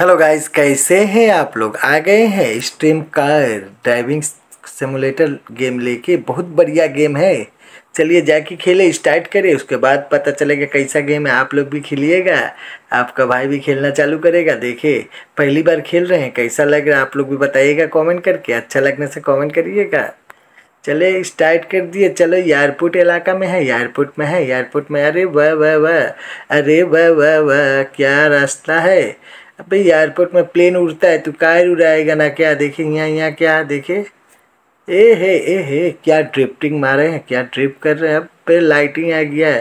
Hello guys कैसे हैं आप लोग आ गए हैं stream car driving simulator game लेके बहुत बढ़िया गेम है चलिए जाके खेले स्टार्ट करें उसके बाद पता चलेगा कैसा गेम है आप लोग भी खेलिएगा आपका भाई भी खेलना चालू करेगा देखिए पहली बार खेल रहे हैं कैसा लग रहा है आप लोग भी बताइएगा कॉमेंट करके अच्छा लगने से कॉमेंट करिएगा चले स्टार्ट कर दिए चलो एयरपोर्ट इलाका में है एयरपोर्ट में है एयरपोर्ट में अरे वह वह वह अरे वह वह वह क्या रास्ता है अबे एयरपोर्ट में प्लेन उड़ता है तो कार उड़ाएगा ना क्या देखे यहाँ यहाँ क्या देखे ए हे ए हे क्या ड्रिफ्टिंग मारे हैं क्या ड्रिप कर रहे हैं अब पे लाइटिंग आ गया है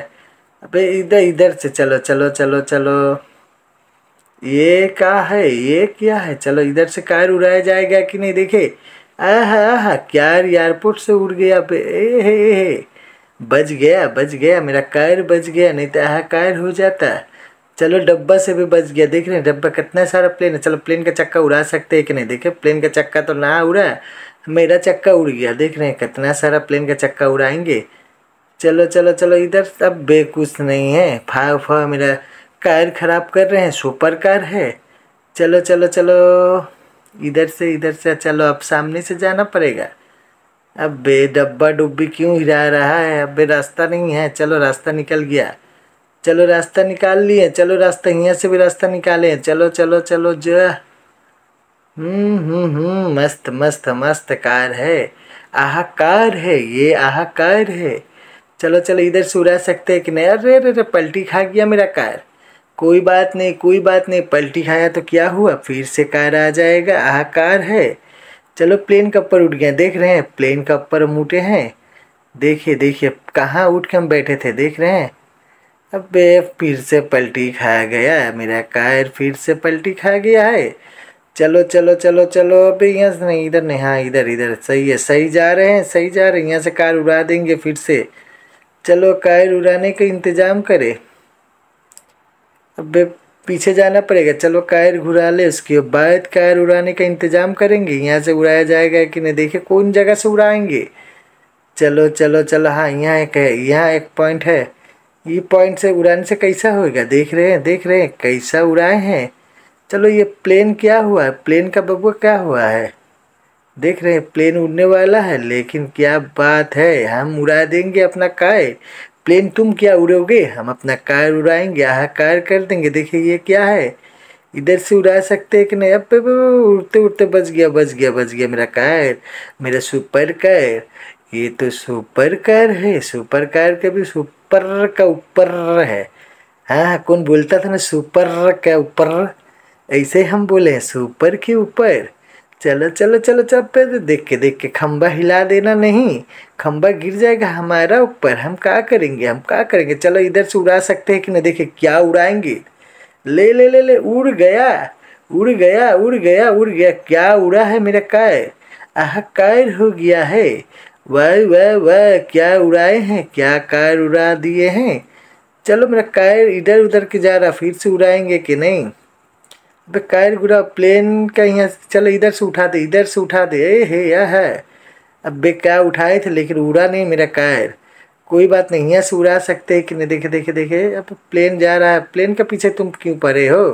अबे इधर इधर से चलो चलो चलो चलो ये का है ये क्या है चलो इधर से कार उड़ाया जाएगा कि नहीं देखे आह आह क्या एयरपोर्ट से उड़ गया अब ए बज गया बज गया मेरा कार बज गया नहीं तो आह कार हो जाता है चलो डब्बा से भी बच गया देख रहे हैं डब्बा कितना सारा प्लेन है चलो प्लेन का चक्का उड़ा सकते हैं कि नहीं देखे प्लेन का चक्का तो ना उड़ा मेरा चक्का उड़ गया देख रहे हैं कितना सारा प्लेन का चक्का उड़ाएंगे चलो चलो चलो इधर सब बेकुश नहीं है फाव फाव मेरा कार खराब कर रहे हैं सुपर कार है चलो चलो चलो इधर से इधर से चलो अब सामने से जाना पड़ेगा अब बे डब्बा डुब्बी क्यों हिरा रहा है अब रास्ता नहीं है चलो रास्ता निकल गया चलो रास्ता निकाल लिए चलो रास्ता यहाँ से भी रास्ता निकाले चलो चलो चलो जो हम्म, हम्म, हम्म मस्त मस्त मस्त कार है आहाकार है ये आहाकार है चलो चलो इधर से उड़ा सकते हैं कि नहीं अरे अरे अरे पलटी खा गया मेरा कार कोई बात नहीं कोई बात नहीं पलटी खाया तो क्या हुआ फिर से कार आ जाएगा आहाकार है चलो प्लेन के ऊपर उठ गए देख रहे हैं प्लेन के ऊपर हम उठे हैं देखिए देखिए कहाँ उठ के हम बैठे थे देख रहे हैं अबे फिर से पलटी खाया गया है मेरा कायर फिर से पलटी खा गया है चलो चलो चलो चलो अबे यहाँ से नहीं इधर नहीं हाँ इधर इधर सही है सही जा रहे हैं सही जा रहे हैं यहाँ से कार उड़ा देंगे फिर से चलो कायर उड़ाने का इंतज़ाम करें अबे पीछे जाना पड़ेगा चलो कायर घुरा ले उसके बाद कायर उड़ाने का इंतजाम करेंगे यहाँ से उड़ाया जाएगा कि नहीं देखिए कौन जगह से उड़ाएंगे चलो चलो चलो हाँ यहाँ एक है यहाँ एक पॉइंट है ये पॉइंट से उड़ाने से कैसा होएगा देख रहे हैं देख रहे हैं कैसा उड़ाए हैं चलो ये प्लेन क्या हुआ है प्लेन का बबुआ क्या हुआ है देख रहे हैं प्लेन उड़ने वाला है लेकिन क्या बात है हम उड़ा देंगे अपना काय प्लेन तुम क्या उड़ोगे हम अपना कार उड़ाएंगे कार कर देंगे देखिए ये क्या है इधर से उड़ा सकते हैं कि नहीं अब उड़ते उड़ते बच गया बच गया बच गया मेरा कार मेरा सुपर कार ये तो सुपर कार है सुपर कार का भी सुपर सुपर का ऊपर है हाँ कौन बोलता था ना सुपर का ऊपर ऐसे हम बोले हैं सुपर के ऊपर चलो चलो चलो चल पे तो देख के देख के खम्बा हिला देना नहीं खम्बा गिर जाएगा हमारा ऊपर हम क्या करेंगे हम क्या करेंगे चलो इधर से उड़ा सकते हैं कि नहीं देखे क्या उड़ाएंगे ले ले ले ले उड़ गया उड़ गया उड़ गया उड़ गया क्या उड़ा है मेरा काय आह कायर हो गया है वह वह वह क्या उड़ाए हैं क्या कार उड़ा दिए हैं चलो मेरा कायर इधर उधर के जा रहा फिर से उड़ाएंगे कि नहीं तो कायर गुरा प्लेन का यहाँ चलो इधर से उठा दे इधर से उठा दे ए हे यह है अब बे क्या उठाए थे लेकिन उड़ा नहीं मेरा कायर कोई बात नहीं यहाँ से उड़ा सकते कि नहीं देखे देखे देखे अब प्लेन जा रहा है प्लेन के पीछे तुम क्यों पड़े हो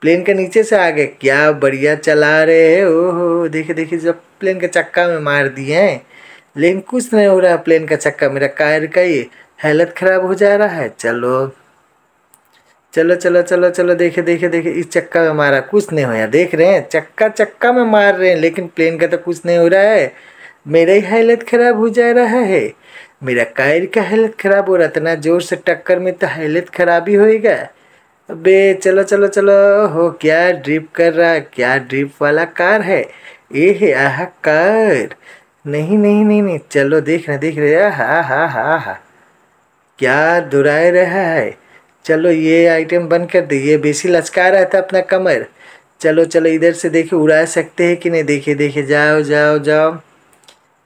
प्लेन के नीचे से आ गए क्या बढ़िया चला रहे हो ओहो देखे देखे जब प्लेन के चक्का में मार दिए हैं लेकिन कुछ नहीं हो रहा है प्लेन का चक्का मेरा कार का ही हालत खराब हो जा रहा है चलो चलो चलो चलो चलो देखे देखे देखे इस चक्का में मारा कुछ नहीं होया देख रहे हैं चक्का चक्का में मार रहे हैं लेकिन प्लेन का तो कुछ नहीं हो रहा है मेरा ही हालत ख़राब हो जा रहा है मेरा कायर का हालत ख़राब हो रहा इतना ज़ोर से टक्कर में तो हालत ख़राब ही होएगा अबे चलो चलो चलो हो क्या ड्रिप कर रहा क्या ड्रिप वाला कार है ए है आह कार नहीं नहीं नहीं नहीं चलो देख रहे देख रहे हा हा हा हा क्या दुराए रहा है चलो ये आइटम बंद कर दे ये बेसी लचका रहा था अपना कमर चलो चलो इधर से देखे उड़ा सकते हैं कि नहीं देखे देखे जाओ जाओ जाओ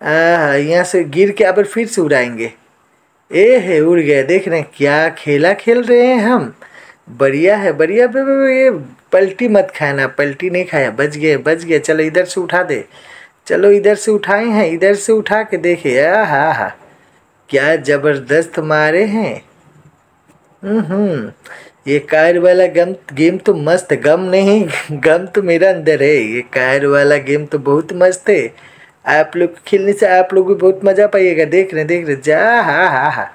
आ यहाँ से गिर के अब फिर से उड़ाएंगे ए है उड़ गए देख रहे हैं क्या खेला खेल रहे हैं हम बढ़िया है बढ़िया ये पलटी मत खाना पलटी नहीं खाया बच गए बच गए चलो इधर से उठा दे चलो इधर से उठाए हैं इधर से उठा के देखे हा हा क्या ज़बरदस्त मारे हैं हम्म ये कायर वाला गम गेम तो मस्त गम नहीं गम तो मेरा अंदर है ये कायर वाला गेम तो बहुत मस्त है आप लोग खेलने से आप लोग भी बहुत मज़ा पाइएगा देख रहे देख रहे जा हा हा हा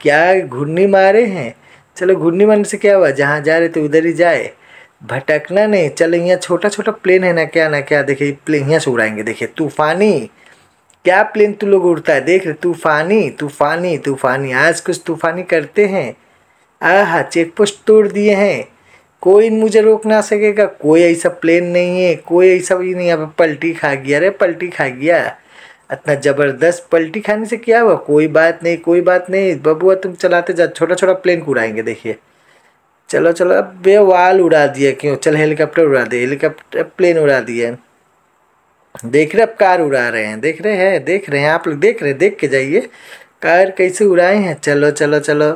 क्या घुर्नी मारे हैं चलो घुर्नी मारने से क्या हुआ जहाँ जा रहे तो उधर ही जाए भटकना नहीं चल यहाँ छोटा छोटा प्लेन है ना क्या ना क्या देखिए प्लेन यहाँ से उड़ाएंगे देखिए तूफानी क्या प्लेन तू लोग उड़ता है देख रहे तूफानी तूफानी तूफानी आज कुछ तूफानी करते हैं आह चेक पोस्ट तोड़ दिए हैं कोई मुझे रोक ना सकेगा कोई ऐसा प्लेन नहीं है कोई ऐसा भी नहीं यहाँ पलटी खा गया अरे पलटी खा गया इतना ज़बरदस्त पलटी खाने से क्या हुआ कोई बात नहीं कोई बात नहीं बबुआ तुम चलाते जा छोटा छोटा प्लेन को उड़ाएंगे देखिए चलो चलो अब बे वाल उड़ा दिया क्यों चल हेलीकॉप्टर उड़ा दिए हेलीकॉप्टर प्लेन उड़ा दिए देख रहे अब कार उड़ा रहे हैं देख रहे हैं देख रहे हैं आप लोग देख रहे हैं देख के जाइए कार कैसे उड़ाए हैं चलो चलो चलो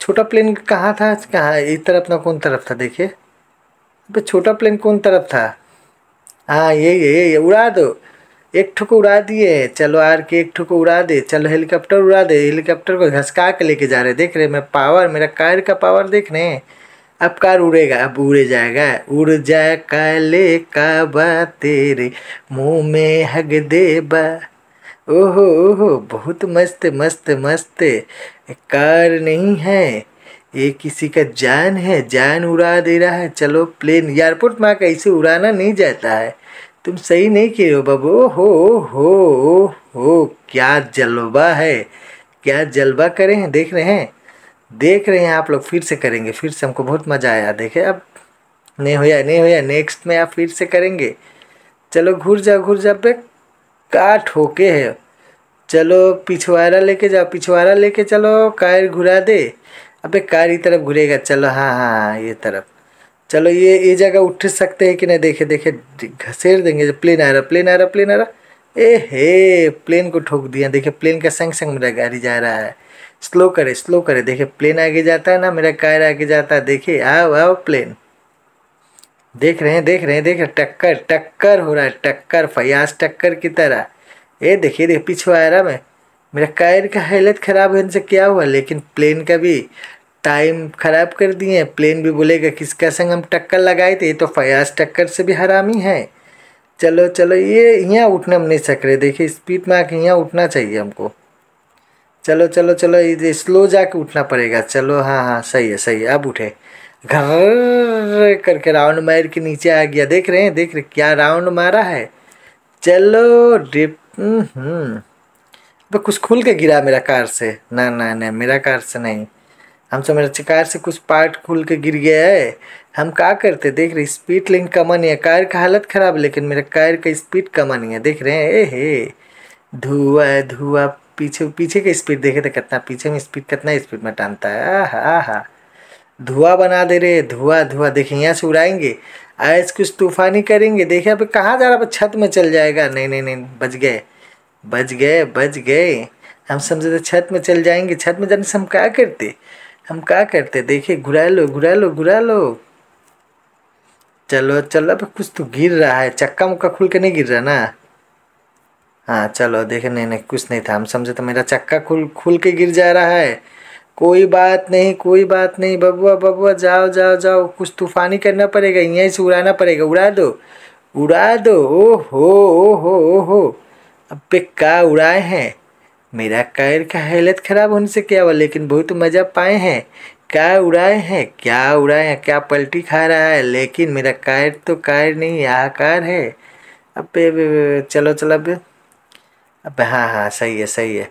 छोटा प्लेन कहाँ था कहाँ इस तरफ ना कौन तरफ था देखिए अब छोटा प्लेन कौन तरफ था हाँ यही यही उड़ा दो एक ठुक उड़ा दिए चलो आर के एक ठुक उड़ा दे चलो हेलीकॉप्टर उड़ा दे हेलीकॉप्टर को घसका के लेके जा रहे देख रहे मैं पावर मेरा कार का पावर देख रहे अब कार उड़ेगा अब उड़े जाएगा उड़ जा काले काबा तेरे मुंह में हग बा ओहो ओहो बहुत मस्त मस्त मस्त कार नहीं है ये किसी का जान है जान उड़ा दे रहा है चलो प्लेन एयरपोर्ट में कैसे उड़ाना नहीं जाता है तुम सही नहीं किए हो बाबू हो हो हो क्या जलवा है क्या जलवा करें हैं देख रहे हैं देख रहे हैं आप लोग फिर से करेंगे फिर से हमको बहुत मज़ा आया देखे अब नहीं होया नहीं होया नेक्स्ट में आप फिर से करेंगे चलो घुर जाओ घुर जाओ पे का ठोके है चलो पिछवाड़ा लेके जाओ पिछवाड़ा लेके चलो कार घुरा दे अबे कार ही तरफ घूरेगा चलो हाँ हाँ ये तरफ चलो ये ये जगह उठ सकते हैं कि नहीं देखे देखे घसेर देंगे प्लेन आ रहा प्लेन आ रहा प्लेन आ रहा ए हे प्लेन को ठोक दिया देखे प्लेन का संग संग मेरा गाड़ी जा रहा है स्लो करे स्लो करे देखे प्लेन आगे जाता है ना मेरा कार आगे जाता है देखिए आओ आओ प्लेन देख रहे हैं देख रहे हैं देख रहे टक्कर टक्कर हो रहा है टक्कर फयाज टक्कर की तरह ए देखिए देखिए पीछे आ रहा मैं मेरा कायर का हालत ख़राब होने से क्या हुआ लेकिन प्लेन का भी टाइम ख़राब कर दिए प्लेन भी बोलेगा किसका संग हम टक्कर लगाए थे ये तो फयाज टक्कर से भी हरामी है चलो चलो ये यहाँ उठने हम नहीं सक रहे देखिए स्पीड में आके यहाँ उठना चाहिए हमको चलो चलो चलो ये स्लो जाके उठना पड़ेगा चलो हाँ हाँ सही है सही है अब उठे घर करके राउंड मार के नीचे आ गया देख रहे हैं देख रहे क्या राउंड मारा है चलो डिप हम्म, हम्म। कुछ खुल के गिरा मेरा कार से ना ना ना मेरा कार से नहीं हम समझ तो कार से कुछ पार्ट खुल के गिर गया है हम क्या करते देख रहे स्पीड लिंक कमा नहीं है कार का हालत ख़राब लेकिन मेरा कार का स्पीड कमा नहीं है देख रहे हैं ए हे धुआ धुआ पीछे पीछे का स्पीड देखे तो कितना पीछे में स्पीड कितना स्पीड में टानता है आह आह धुआं बना दे रहे धुआं धुआं देखे यहाँ से उड़ाएंगे आज कुछ तूफानी करेंगे देखे अभी कहाँ जा रहा छत में चल जाएगा नहीं नहीं नहीं बच गए बच गए बच गए हम समझे तो छत में चल जाएंगे छत में जाने से हम क्या करते हम क्या करते देखिए घुरा लो घुरा लो घुरा लो चलो चलो अब कुछ तो गिर रहा है चक्का मुक्का खुल के नहीं गिर रहा ना हाँ चलो देखे नहीं नहीं कुछ नहीं था हम समझे तो मेरा चक्का खुल खुल के गिर जा रहा है कोई बात नहीं कोई बात नहीं बबुआ बबुआ जाओ जाओ जाओ कुछ तूफानी करना पड़ेगा यहीं से उड़ाना पड़ेगा उड़ा दो उड़ा दो ओ हो ओ हो ओ हो अब पे का उड़ाए हैं मेरा कैर का हालत ख़राब होने से क्या हुआ लेकिन बहुत मज़ा पाए हैं क्या उड़ाए हैं क्या उड़ाए हैं क्या पलटी खा रहा है लेकिन मेरा कैर तो कैर नहीं आकार है अब चलो चलो अब अब हाँ हाँ सही है सही है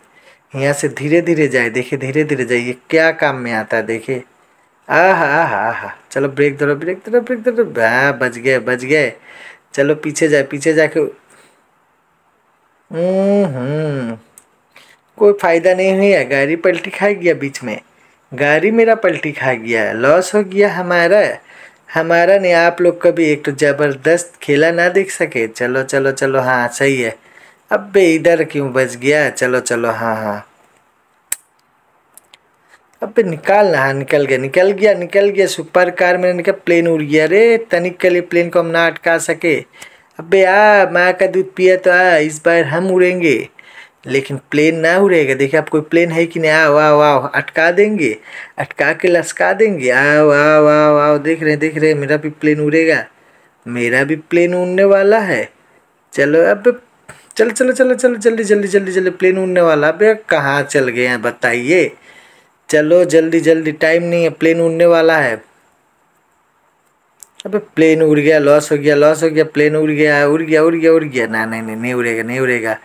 यहाँ से धीरे धीरे जाए देखिए धीरे धीरे जाइए क्या काम में आता है देखिए आह आह आह चलो ब्रेक दो ब्रेक दो ब्रेक दो हाँ बज गए बज गए चलो पीछे जाए पीछे जाके हम्म, हम्म। कोई फ़ायदा नहीं हुआ गाड़ी पलटी खा गया बीच में गाड़ी मेरा पलटी खा गया लॉस हो गया हमारा हमारा नहीं आप लोग कभी एक तो ज़बरदस्त खेला ना देख सके चलो चलो चलो हाँ सही है अब बे इधर क्यों बच गया चलो चलो हाँ हाँ अब बे निकाल ना हाँ निकल गया निकल गया निकल गया सुपर कार में निकल प्लेन उड़ गया अरे तनिक के लिए प्लेन को हम ना अटका सके अब बे आ माँ का दूध पिया तो आ इस बार हम उड़ेंगे लेकिन प्लेन ना उड़ेगा देखिए आप कोई प्लेन है कि नहीं आओ आओ आओ अटका देंगे अटका के लसका देंगे आओ आओ आओ आओ देख रहे हैं देख रहे हैं मेरा भी प्लेन उड़ेगा मेरा भी प्लेन उड़ने वाला है चलो अब चलो चलो चलो चलो जल्दी जल्दी जल्दी जल्दी प्लेन उड़ने वाला अब कहाँ चल गए हैं बताइए चलो जल्दी जल्दी टाइम नहीं है प्लेन उड़ने वाला है अबे प्लेन उड़ गया लॉस हो गया लॉस हो गया प्लेन उड़ गया उड़ गया उड़ गया उड़ गया ना नहीं नहीं नहीं उड़ेगा नहीं उड़ेगा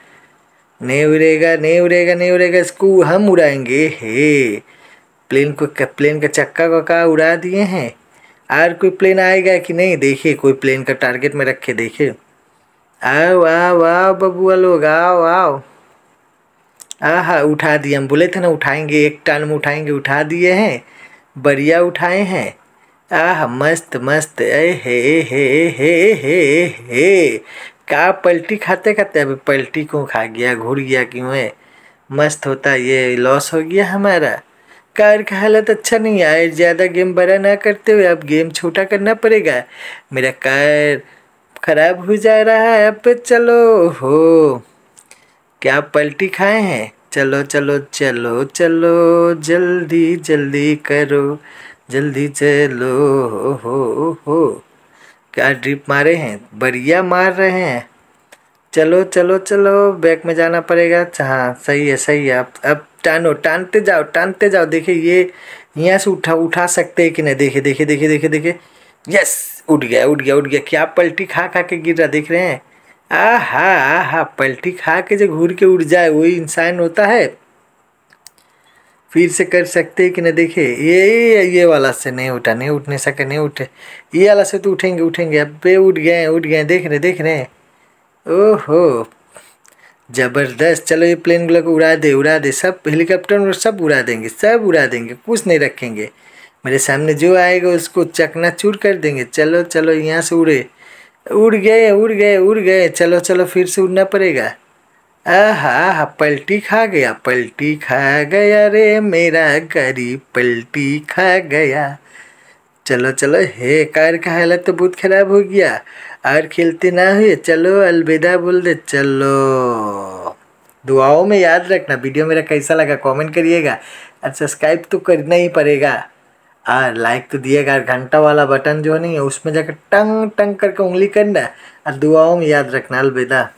नहीं उड़ेगा नहीं उड़ेगा नहीं उड़ेगा इसको हम उड़ाएंगे हे प्लेन को प्लेन का चक्का को उड़ा दिए हैं और कोई प्लेन आएगा कि नहीं देखिए कोई प्लेन का टारगेट में रखे देखिए आओ आओ आओ बबुआ लोग आओ आओ आहा उठा दिए हम बोले थे ना उठाएंगे एक टान में उठाएंगे उठा दिए हैं बढ़िया उठाए हैं आह मस्त मस्त ए हे हे हे हे हे का पलटी खाते खाते अभी पलटी क्यों खा गया घूर गया क्यों है मस्त होता ये लॉस हो गया हमारा कार का हालत अच्छा नहीं आए ज़्यादा गेम बड़ा ना करते हुए अब गेम छोटा करना पड़ेगा मेरा कार खराब हो जा रहा है अब चलो हो क्या पलटी खाए हैं चलो चलो चलो चलो जल्दी जल्दी करो जल्दी चलो हो हो हो क्या ड्रिप मारे हैं बढ़िया मार रहे हैं चलो चलो चलो बैक में जाना पड़ेगा हाँ सही है सही है अब अब टानो टानते जाओ टानते जाओ देखिए ये यहाँ से उठा उठा सकते हैं कि नहीं देखे देखे देखे देखे देखे यस उठ गया उठ गया उठ गया क्या पलटी खा खा के गिर रहा देख रहे हैं आ हा आ हा पलटी खा के जो घूर के उड़ जाए वही इंसान होता है फिर से कर सकते हैं कि नहीं देखे ये ये वाला से नहीं उठा नहीं उठने सके नहीं उठे ये वाला से तो उठेंगे उठेंगे अबे उठ गए उठ गए देख रहे देख रहे ओहो ज़बरदस्त चलो ये प्लेन वाला को उड़ा दे उड़ा दे सब हेलीकॉप्टर में सब उड़ा देंगे सब उड़ा देंगे कुछ नहीं रखेंगे मेरे सामने जो आएगा उसको चकना चूर कर देंगे चलो चलो यहाँ से उड़े उड़ गए उड़ गए उड़ गए चलो चलो फिर से उड़ना पड़ेगा आहा पलटी खा गया पलटी खा गया रे मेरा गरीब पलटी खा गया चलो चलो हे कार का हालत तो बहुत खराब हो गया और खेलते ना हुए चलो अलविदा बोल दे चलो दुआओं में याद रखना वीडियो मेरा कैसा लगा कमेंट करिएगा और सब्सक्राइब तो करना ही पड़ेगा और लाइक तो दिएगा और घंटा वाला बटन जो नहीं है उसमें जाकर टंग टंग करके उंगली करना और दुआओं में याद रखना अलविदा